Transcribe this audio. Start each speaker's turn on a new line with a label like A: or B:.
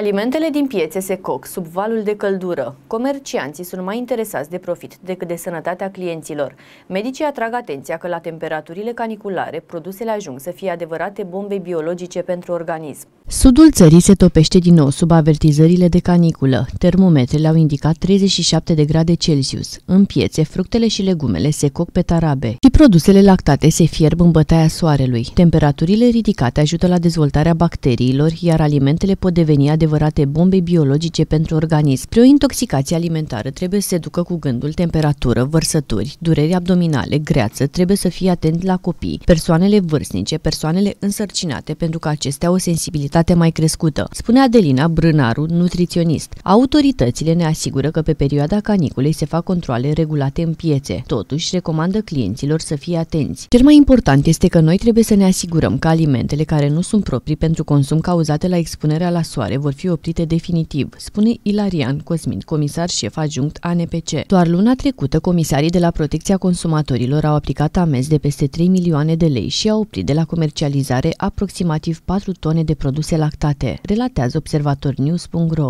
A: Alimentele din piețe se coc sub valul de căldură. Comercianții sunt mai interesați de profit decât de sănătatea clienților. Medicii atrag atenția că la temperaturile caniculare produsele ajung să fie adevărate bombe biologice pentru organism. Sudul țării se topește din nou sub avertizările de caniculă. Termometrele au indicat 37 de grade Celsius. În piețe, fructele și legumele se coc pe tarabe și produsele lactate se fierb în bătaia soarelui. Temperaturile ridicate ajută la dezvoltarea bacteriilor, iar alimentele pot deveni adevărate adevărate bombe biologice pentru organism. Pe o intoxicație alimentară trebuie să se ducă cu gândul temperatură, vărsături, dureri abdominale, greață, trebuie să fie atent la copii, persoanele vârstnice, persoanele însărcinate, pentru că acestea au o sensibilitate mai crescută, spune Adelina Brânaru, nutriționist. Autoritățile ne asigură că pe perioada caniculei se fac controle regulate în piețe. Totuși, recomandă clienților să fie atenți. Cel mai important este că noi trebuie să ne asigurăm că alimentele care nu sunt proprii pentru consum cauzate la expunerea la soare vor fi oprite definitiv, spune Ilarian Cosmin, comisar șef adjunct ANPC. Doar luna trecută, comisarii de la Protecția Consumatorilor au aplicat amenzi de peste 3 milioane de lei și au oprit de la comercializare aproximativ 4 tone de produse lactate, relatează observatornews.ro.